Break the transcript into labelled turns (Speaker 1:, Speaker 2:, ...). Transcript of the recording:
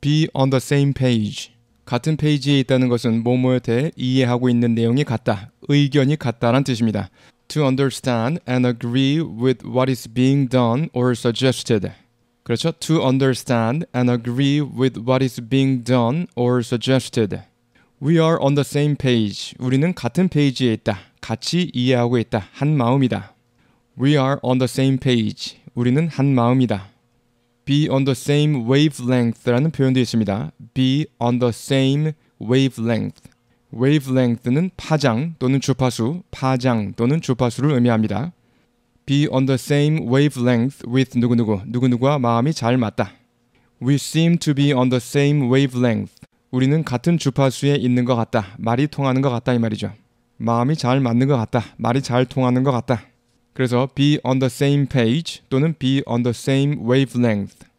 Speaker 1: be on the same page. 같은 페이지에 있다는 것은 뭐뭐에 대해 이해하고 있는 내용이 같다, 의견이 같다란 뜻입니다. To understand and agree with what is being done or suggested. 그렇죠? To understand and agree with what is being done or suggested. We are on the same page. 우리는 같은 페이지에 있다. 같이 이해하고 있다. 한 마음이다. We are on the same page. 우리는 한 마음이다. be on the same wavelength라는 표현도 있습니다. be on the same wavelength. wavelength는 파장 또는 주파수, 파장 또는 주파수를 의미합니다. be on the same wavelength with 누구누구, 누구누구와 마음이 잘 맞다. We seem to be on the same wavelength. 우리는 같은 주파수에 있는 것 같다. 말이 통하는 것 같다 이 말이죠. 마음이 잘 맞는 것 같다. 말이 잘 통하는 것 같다. 그래서 be on the same page 또는 be on the same wavelength